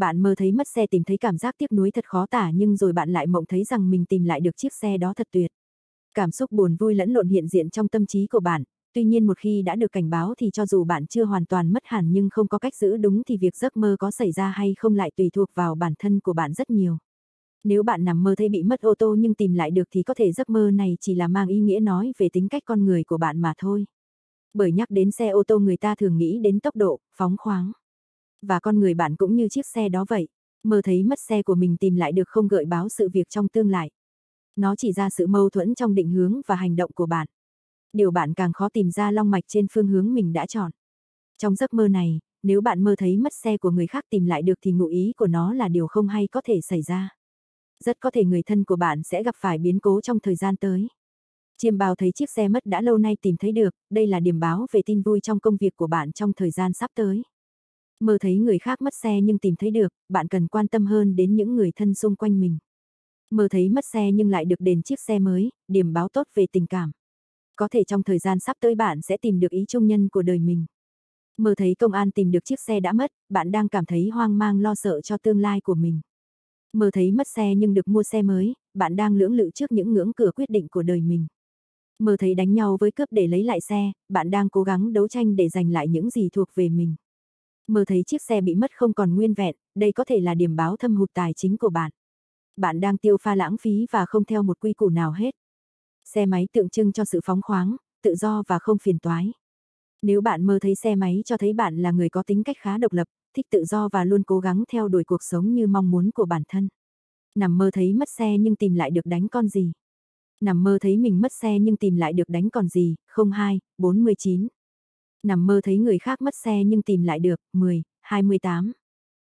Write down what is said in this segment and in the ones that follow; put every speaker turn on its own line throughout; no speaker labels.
Bạn mơ thấy mất xe tìm thấy cảm giác tiếc nuối thật khó tả nhưng rồi bạn lại mộng thấy rằng mình tìm lại được chiếc xe đó thật tuyệt. Cảm xúc buồn vui lẫn lộn hiện diện trong tâm trí của bạn, tuy nhiên một khi đã được cảnh báo thì cho dù bạn chưa hoàn toàn mất hẳn nhưng không có cách giữ đúng thì việc giấc mơ có xảy ra hay không lại tùy thuộc vào bản thân của bạn rất nhiều. Nếu bạn nằm mơ thấy bị mất ô tô nhưng tìm lại được thì có thể giấc mơ này chỉ là mang ý nghĩa nói về tính cách con người của bạn mà thôi. Bởi nhắc đến xe ô tô người ta thường nghĩ đến tốc độ, phóng khoáng và con người bạn cũng như chiếc xe đó vậy. Mơ thấy mất xe của mình tìm lại được không gợi báo sự việc trong tương lai. Nó chỉ ra sự mâu thuẫn trong định hướng và hành động của bạn. Điều bạn càng khó tìm ra long mạch trên phương hướng mình đã chọn. Trong giấc mơ này, nếu bạn mơ thấy mất xe của người khác tìm lại được thì ngụ ý của nó là điều không hay có thể xảy ra. Rất có thể người thân của bạn sẽ gặp phải biến cố trong thời gian tới. Chiêm bào thấy chiếc xe mất đã lâu nay tìm thấy được, đây là điểm báo về tin vui trong công việc của bạn trong thời gian sắp tới. Mơ thấy người khác mất xe nhưng tìm thấy được, bạn cần quan tâm hơn đến những người thân xung quanh mình. Mơ thấy mất xe nhưng lại được đền chiếc xe mới, điểm báo tốt về tình cảm. Có thể trong thời gian sắp tới bạn sẽ tìm được ý trung nhân của đời mình. Mơ thấy công an tìm được chiếc xe đã mất, bạn đang cảm thấy hoang mang lo sợ cho tương lai của mình. Mơ thấy mất xe nhưng được mua xe mới, bạn đang lưỡng lự trước những ngưỡng cửa quyết định của đời mình mơ thấy đánh nhau với cướp để lấy lại xe, bạn đang cố gắng đấu tranh để giành lại những gì thuộc về mình mơ thấy chiếc xe bị mất không còn nguyên vẹn, đây có thể là điểm báo thâm hụt tài chính của bạn. Bạn đang tiêu pha lãng phí và không theo một quy củ nào hết. Xe máy tượng trưng cho sự phóng khoáng, tự do và không phiền toái. Nếu bạn mơ thấy xe máy cho thấy bạn là người có tính cách khá độc lập, thích tự do và luôn cố gắng theo đuổi cuộc sống như mong muốn của bản thân. Nằm mơ thấy mất xe nhưng tìm lại được đánh con gì. Nằm mơ thấy mình mất xe nhưng tìm lại được đánh còn gì, 02, 419 nằm mơ thấy người khác mất xe nhưng tìm lại được, 10, 28.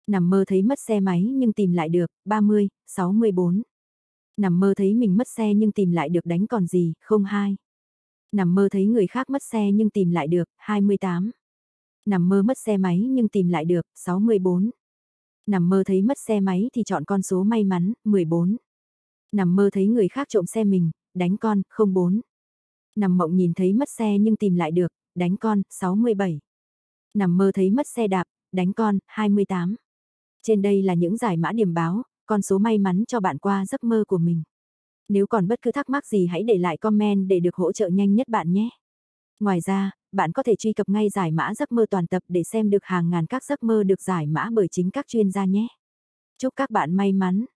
Nằm mơ thấy mất xe máy nhưng tìm lại được, 30, 64. Nằm mơ thấy mình mất xe nhưng tìm lại được đánh còn gì, 02. Nằm mơ thấy người khác mất xe nhưng tìm lại được, 28. Nằm mơ mất xe máy nhưng tìm lại được, 64. Nằm mơ thấy mất xe máy thì chọn con số may mắn, 14. Nằm mơ thấy người khác trộm xe mình, đánh con, 04 nằm mộng nhìn thấy mất xe nhưng tìm lại được, đánh con, 67. Nằm mơ thấy mất xe đạp, đánh con, 28. Trên đây là những giải mã điểm báo, con số may mắn cho bạn qua giấc mơ của mình. Nếu còn bất cứ thắc mắc gì hãy để lại comment để được hỗ trợ nhanh nhất bạn nhé. Ngoài ra, bạn có thể truy cập ngay giải mã giấc mơ toàn tập để xem được hàng ngàn các giấc mơ được giải mã bởi chính các chuyên gia nhé. Chúc các bạn may mắn!